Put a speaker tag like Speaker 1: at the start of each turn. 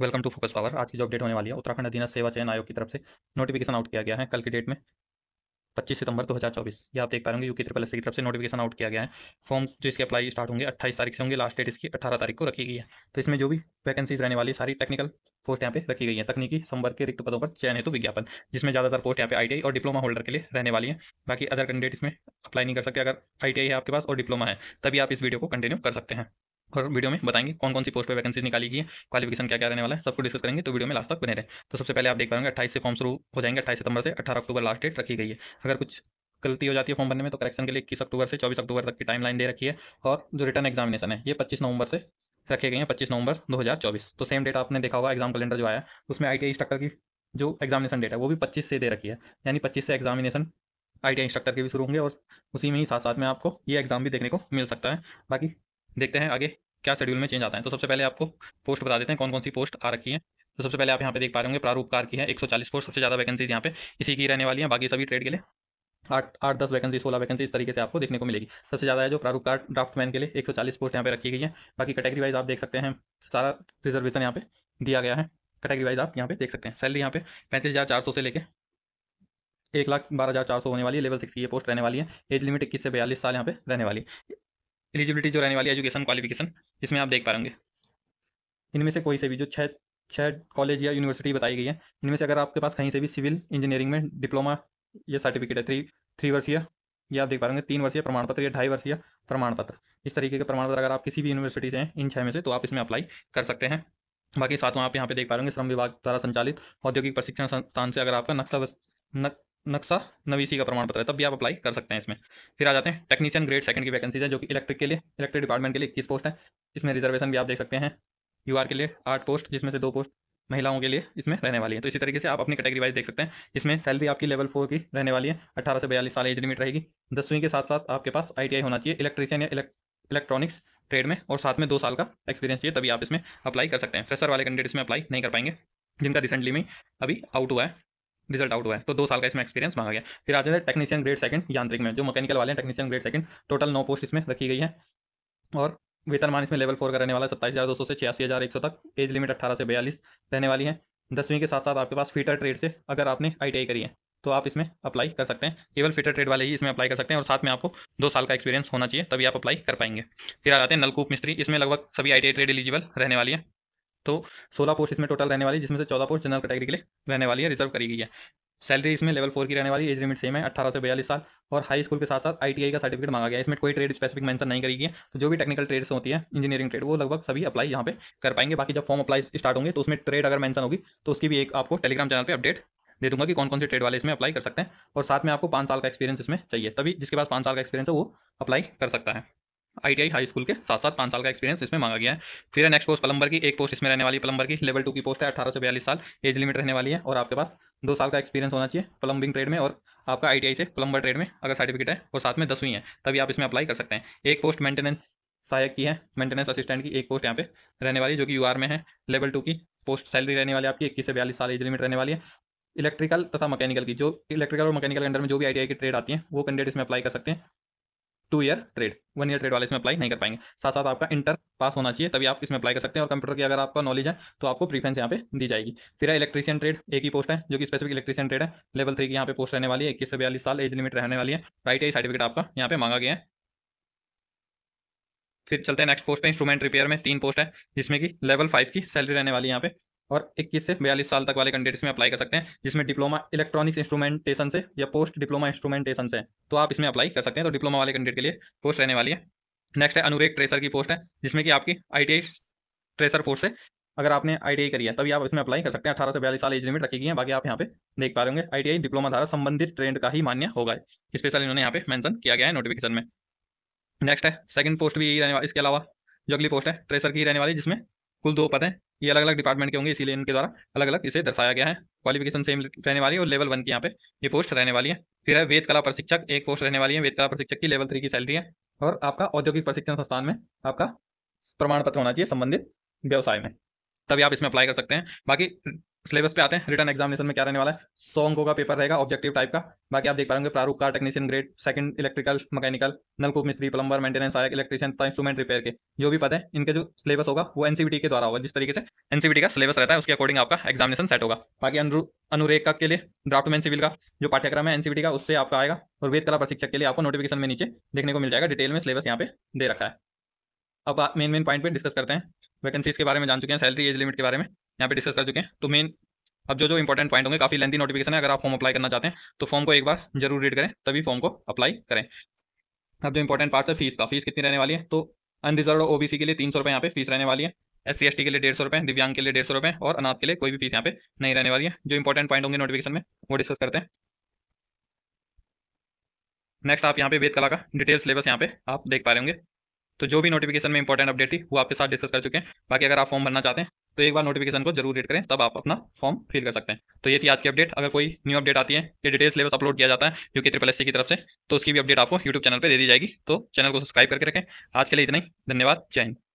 Speaker 1: welcome to focus power आज की जो अपडेट होने वाली है उत्तराखंड अधीन सेवा चयन आयोग की तरफ से नोटिफिकेशन आउट किया गया है कल की डेट में 25 सितंबर 2024 ये आप देख पा रहे यू की ट्रिपल एस की तरफ से नोटिफिकेशन आउट किया गया है फॉर्म जो इसके अप्लाई स्टार्ट होंगे 28 तारीख से होंगे लास्ट डेट इसकी 18 तारीख को रखी गई है तो इसमें जो भी वैकेंसीज रहने वाली सारी टेक्निकल पोस्ट यहाँ पे रखी गई है तकनीकी संवर्ग के रिक्त पदों पर चयन हेतु विज्ञापन जिसमें ज़्यादातर पोस्ट यहाँ पे आई और डिप्लोमा होल्डर के लिए रहने वाली है बाकी अदर कैंडिडेट इसमें अप्लाई नहीं कर सकते अगर आई है आपके पास और डिप्लोमा है तभी आप इस वीडियो को कंटिन्यू कर सकते हैं और वीडियो में बताएंगे कौन कौन सी पोस्ट पे वैकेंसी निकाली गई है क्वालिफिकेशन क्या क्या रहने वाला है सबको डिस्कस करेंगे तो वीडियो में लास्ट तक बने रहे तो सबसे पहले आप देख पाएंगे अट्ठाईस से फॉर्म शुरू हो जाएंगे अट्ठाईस सितंबर से अठारह अक्टूबर लास्ट डेट रखी गई है अगर कुछ गलती हो जाती है फॉर्म भरने में तो करेक्शन के लिए इक्कीस अक्टूबर से चौबीस अक्टूबर तक की टाइमलाइन दे रखी है और जो रिटर्न एग्जामिनेशन है ये पच्चीस नवंबर से रखे गए हैं पच्चीस नवंबर 2024 तो सेम डेट आपने देखा होगा एग्जाम कैलेंडर जो आया उसमें आई टी इंस्ट्रक्टर की जो एग्जामिनेशन डेट है वो भी पच्चीस से दे रखी है यानी पच्चीस से एग्जामिनेशन आई इंस्ट्रक्टर के भी शुरू होंगे और उसी में ही साथ साथ में आपको ये एग्जाम भी देखने को मिल सकता है बाकी देखते हैं आगे क्या शेड्यूल में चेंज आता है तो सबसे पहले आपको पोस्ट बता देते हैं कौन कौन सी पोस्ट आ रखी है तो सबसे पहले आप यहाँ पे देख पा रहे होंगे प्रारूपकार की है 140 पोस्ट सबसे ज़्यादा वैकेंसीज यहाँ पे इसी की रहने वाली है बाकी सभी ट्रेड के लिए आठ आठ दस वैकेंसी सोलह वैकेंसी इस तरीके से आपको देखने को मिलेगी सबसे ज़्यादा है जो प्रारूप कार्ड ड्राफ्टमैन के लिए एक सौ चालीस पोस्ट यहाँ पे रखी गई है बाकी कैटेगरी वाइज आप देख सकते हैं सारा रिजर्वेशन यहाँ पे दिया गया है कैटेगरी वाइज आप यहाँ पे देख सकते हैं सैलरी यहाँ पे पैंतीस हज़ार चार सौ से लेकर एक लाख बारह हज़ार चार सौ होने वाली है लेवल सिक्स की ये पोस्ट रहने वाली है एज लिमिट इक्कीस से बयालीस साल यहाँ पे रहने वाली है एलिजिबिलिटी जो रहने वाली एजुकेशन क्वालिफिकेशन जिसमें आप देख पा रहे इनमें से कोई से भी जो छः छः कॉलेज या यूनिवर्सिटी बताई गई है इनमें से अगर आपके पास कहीं से भी सिविल इंजीनियरिंग में डिप्लोमा या सर्टिफिकेट है थ्री थ्री वर्षीय ये आप देख पा रहे तीन वर्षीय प्रमाण पत्र या ढाई वर्षीय प्रमाण पत्र इस तरीके के प्रमाण पत्र अगर आप किसी भी यूनिवर्सिटी से हैं इन छः में से तो आप इसमें अप्लाई कर सकते हैं बाकी साथ में आप यहाँ पे देख पा रहे श्रम विभाग द्वारा संचालित औद्योगिक प्रशिक्षण संस्थान से अगर आपका नक्शा नक नक्शा नवीसी का प्रमाण पत्र है तब भी आप अप्लाई कर सकते हैं इसमें फिर आ जाते हैं टेक्नीशियन ग्रेड सेकंड की वैकेंसीज है जो कि इलेक्ट्रिक के लिए इलेक्ट्रिक डिपार्टमेंट के लिए इक्कीस पोस्ट है इसमें रिजर्वेशन भी आप देख सकते हैं यू के लिए आठ पोस्ट जिसमें से दो पोस्ट महिलाओं के लिए इसमें रहने वाली है तो इसी तरीके से आप अपनी कैटेगरी वाइज देख सकते हैं इसमें सैलरी आपकी लेवल फोर की रहने वाली है अठारह से बयालीस साल एज लिमिट रहेगी दसवीं के साथ साथ आपके पास आई होना चाहिए इलेक्ट्रीशियन या इलेक्ट्रॉनिक्स ट्रेड में और साथ में दो साल का एक्सपीरियंस चाहिए तभी आप इसमें अप्लाई कर सकते हैं फ्रेशर वाले कैंडिडेट्स इसमें अप्लाई नहीं कर पाएंगे जिनका रिसेंटली में अभी आउट हुआ है रिजल्ट आउट हुआ है तो दो साल का इसमें एक्सपीरियंस मांगा गया फिर आ जाते हैं टेक्नीशियन ग्रेड सेकंड यांत्रिक में जो मैकेनिकल वाले हैं टेक्नीशियन ग्रेड सेकंड टोटल नौ पोस्ट इसमें रखी गई है और वेतनमान इसमें लेवल फोर का रहने वाला सत्ताईस हज़ार दो सौ से छियासी हज़ार एक सौ तक एज लिमिट अट्ठारह से बयालीस रहने वाली है दसवीं के साथ साथ आपके पास फीटर ट्रेड से अगर आपने आई करी है तो आप इसमें अप्लाई कर सकते हैं केवल फिटर ट्रेड वाले ही इसमें अप्लाई कर सकते हैं और साथ में आपको दो साल का एक्सपीरियंस होना चाहिए तभी आप अप्लाई कर पाएंगे फिर आ जाते हैं नलकूप मिस्त्री इसमें लगभग सभी आई ट्रेड एलिजिबल रहने वाली है तो सोलह पोस्ट इसमें टोटल रहने वाली जिसमें से चौदह पोस्ट जनरल कैटेगरी के लिए रहने वाली है रिजर्व करी गई है सैलरी इसमें लेवल फोर की रहने वाली एज लिमिट सेम है अठारह से बयालीस साल और हाई स्कूल के साथ साथ आईटीआई का सर्टिफिकेट मांगा गया इसमें कोई ट्रेड स्पेसिफिक मेंशन नहीं करेगी तो जो भी टेक्निकल ट्रेड्स होती है इंजीनियरिंग ट्रेड वो लगभग सभी अप्लाई यहाँ पे कर पाएंगे बाकी जब फॉर्म अप्लाई स्टार्ट होंगे तो उसमें ट्रेड अगर मैंसन होगी तो उसकी भी एक आपको टेलीग्राम चैनल पर अपडेट दे दूंगा कि कौन कौन से ट्रेड वाले इसमें अप्लाई कर सकते हैं और साथ में आपको पाँच साल का एक्सपीरियंस इसमें चाहिए तभी जिसके पास पाँच साल का एक्सपीरियंस है वो अप्लाई कर सकता है आई हाई स्कूल के साथ साथ पांच साल का एक्सपीरियंस इसमें मांगा गया है फिर है नेक्स्ट पोस्ट प्लम्बर की एक पोस्ट इसमें रहने वाली प्लम्बर की लेवल टू की पोस्ट है अठारह से बयालीस साल एज लिमिट रहने वाली है और आपके पास दो साल का एक्सपीरियंस होना चाहिए प्लम्बिंग ट्रेड में और आपका आई से प्लम्बर ट्रेड में अगर सर्टिफिकेट है और साथ में दसवीं है तभी आप इसमें अप्लाई कर सकते हैं एक पोस्ट मेंटेनेंस सहायक की है मेंटेनेंस असिस्टेंट की एक पोस्ट यहाँ पे रहने वाली जो कि यू में है लेवल टू की पोस्ट सैलरी रहने वाली आपकी इक्कीस से बयालीस साल एज लिमिट रहने वाली है इलेक्ट्रिकल तथा मैकेनिकल की जो इलेक्ट्रिकल और मैकेनिकल अंडर में जो भी आई की ट्रेड आती है वो कैंडिडेट इसमें अप्लाई कर सकते हैं two year trade one year trade वाले इसमें अप्लाई नहीं कर पाएंगे साथ साथ आपका इंटर पास होना चाहिए तभी आप इसमें अप्लाई कर सकते हैं और कंप्यूटर की अगर आपका नॉलेज है तो आपको प्रीफरेंस यहाँ पे दी जाएगी फिर है इलेक्ट्रीशियन ट्रेड एक ही पोस्ट है जो कि स्पेसिफिक इलेक्ट्रीशियन ट्रेड है लेवल थ्री की यहाँ पे पोस्ट रहने वाली है इक्कीस से बयालीस साल एज लिमिट रहने वाली है राइट आई सर्टिफिकेट आपका यहाँ पे मांगा गया है फिर चलते हैं नेक्स्ट पोस्ट पे इंस्ट्रूमेंट रिपेयर में तीन पोस्ट है जिसमें कि लेवल फाइव की सैलरी रहने वाली है यहाँ पे और 21 से बयालीस साल तक वाले कैंडिडेट्स में अप्लाई कर सकते हैं जिसमें डिप्लोमा इलेक्ट्रॉनिक्स इंस्ट्रूमेंटेशन से या पोस्ट डिप्लोमा इंस्ट्रूमेंटेशन से तो आप इसमें अप्लाई कर सकते हैं तो डिप्लोमा वाले कैंडिडेट के लिए पोस्ट रहने वाली है नेक्स्ट है अनुरेक ट्रेसर की पोस्ट है जिसमें कि आपकी आई ट्रेसर पोस्ट से अगर आपने आई करी है तभी आप इसमें अप्लाई कर सकते हैं अठारह से बयालीस साल एज लिमिट रखी गई है बाकी आप यहाँ पे देख पा रहे होंगे आई डिप्लोमा धारा संबंधित ट्रेंड का ही मान्य होगा स्पेशल इन्होंने यहाँ पे मैंशन किया गया है नोटिफिकेशन में नेक्स्ट है सेकंड पोस्ट भी यही रहने वाली इसके अलावा जो अगली पोस्ट है ट्रेसर की रहने वाली जिसमें कुल दो पद हैं ये अलग अलग डिपार्टमेंट के होंगे इसीलिए इनके द्वारा अलग अलग इसे दर्शाया गया है क्वालिफिकेशन सेम रहने वाली है और लेवल वन की यहाँ पे ये पोस्ट रहने वाली है फिर है वेद कला प्रशिक्षक एक पोस्ट रहने वाली है वेद कला प्रशिक्षक की लेवल थ्री की सैलरी है और आपका औद्योगिक प्रशिक्षण संस्थान में आपका प्रमाण पत्र होना चाहिए संबंधित व्यवसाय में तभी आप इसमें अप्लाई कर सकते हैं बाकी सिलेबस पे आते हैं रिटर्न एग्जामिनेशन में क्या रहने वाला है सॉन्गो का पेपर रहेगा ऑब्जेक्टिव टाइप का बाकी आप देख पाएंगे प्रारूप का technician grade second electrical mechanical नलकूप मिस्त्री प्लम्बर मेंटेनेंस सहायक इलेक्ट्रीशियन तथा इंस्ट्रूमेंट रिपेयर के जो भी पता है इनके जो सिलेबस होगा वो एनसीबीटी e के द्वारा होगा जिस तरीके से एनसीबीटी e का सिलेबस रहता है उसके अकॉर्डिंग आपका एग्जामिनेशन सेट होगा बाकी अनुरेख के लिए ड्राफ्ट मैन सिविल का जो पाठ्यक्रम है एनसीबीटी e का उससे आपका आएगा और वेद कला प्रशिक्षक के लिए आपको नोटिफिकेशन में नीचे देखने को मिल जाएगा डिटेल में सिलेबस यहाँ पे दे रखा है अब मेन मेन पॉइंट पे डिस्कस करते हैं वैकेंसीज के बारे में जान चुके हैं सैलरी एज लिमिट के बारे में यहाँ पे डिस्कस कर चुके हैं तो मेन अब जो जो इंपॉर्टेंट पॉइंट होंगे काफ़ी लेंथी नोटिफिकेशन है अगर आप फॉर्म अप्लाई करना चाहते हैं तो फॉर्म को एक बार जरूर रीड करें तभी फॉर्म को अप्लाई करें अब जो इंपॉर्टेंट पार्ट है फीस का फीस कितनी रहने वाली है तो अनरिजर्व ओबीसी के लिए तीन सौ रुपये यहाँ पे फीस रहने वाली है एस सी के लिए डेढ़ सौ रुपये दिव्यांग के लिए डेढ़ सौ रुपये और अनाथ के लिए कोई भी फीस यहाँ पे नहीं रहने वाली है जो इंपॉर्टेंट पॉइंट होंगे नोटिफिकेशन में वो डिस्कस करते हैं नेक्स्ट आप यहाँ पे वेद कला का डिटेल सिलेबस यहाँ पे आप देख पा रहे होंगे तो जो भी नोटिफिकेशन में इंपॉर्टेंट अपडेट थी वो आपके साथ डिस्कस कर चुके हैं बाकी अगर आप फॉर्म भरना चाहते हैं तो एक बार नोटिफिकेशन को जरूर रेड करें तब आप अपना फॉर्म फिल कर सकते हैं तो ये थी आज की अपडेट अगर कोई न्यू अपडेट आती है या डिटेल्स सिलेबस अपलोड किया जाता है यू के ट्रिपल एस की तरफ से तो उसकी भी अपडेट आपको यूट्यूब चैनल पर दे दी जाएगी तो चैनल को सब्सक्राइब करके रखें आज के लिए इतना ही धन्यवाद जय हिंद